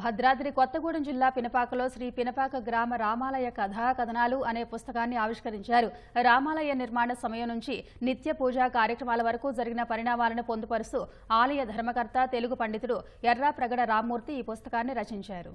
భద్రాద్రి కొత్తగూడెం జిల్లా పినపాకలో శ్రీ పినపాక గ్రామ రామాలయ కథా కథనాలు అనే పుస్తకాన్ని ఆవిష్కరించారు రామాలయ నిర్మాణ సమయం నుంచి నిత్య పూజా కార్యక్రమాల వరకు జరిగిన పరిణామాలను పొందుపరుస్తూ ఆలయ ధర్మకర్త తెలుగు పండితుడు ఎర్రాప్రగడ రామ్మూర్తి ఈ పుస్తకాన్ని రచించారు